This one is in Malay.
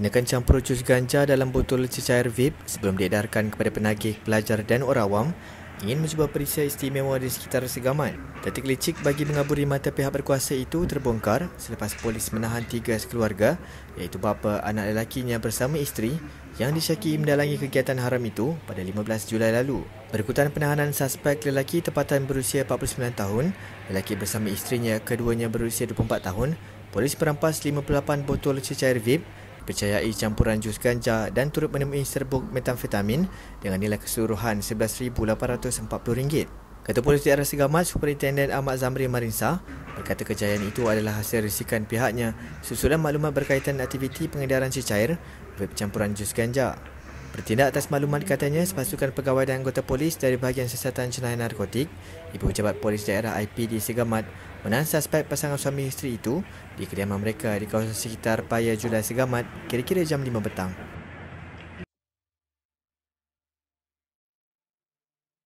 Gunakan campur jus ganja dalam botol cecair VIP sebelum diedarkan kepada penagih, pelajar dan orang awam ingin mencuba perisai istimewa di sekitar segaman. Tetik licik bagi mengaburi mata pihak berkuasa itu terbongkar selepas polis menahan tiga sekeluarga iaitu bapa anak lelakinya bersama isteri yang disyaki mendalangi kegiatan haram itu pada 15 Julai lalu. Berikutan penahanan suspek lelaki tempatan berusia 49 tahun, lelaki bersama isterinya keduanya berusia 24 tahun, polis perampas 58 botol cecair VIP percayai campuran jus ganja dan turut menemui serbuk metamfetamin dengan nilai keseluruhan RM11,840. Kata Polis Daerah Segamat, Superintendent Ahmad Zamri Marinsa berkata kejayaan itu adalah hasil risikan pihaknya susulan maklumat berkaitan aktiviti pengedaran cecair bercampuran jus ganja. Bertindak atas maklumat katanya, sepasukan pegawai dan anggota polis dari bahagian siasatan jenayah narkotik, Ibu pejabat Polis Daerah IPD Segamat menahan suspek pasangan suami isteri itu di kediaman mereka di kawasan sekitar Paya Julai Segamat kira-kira jam 5 petang.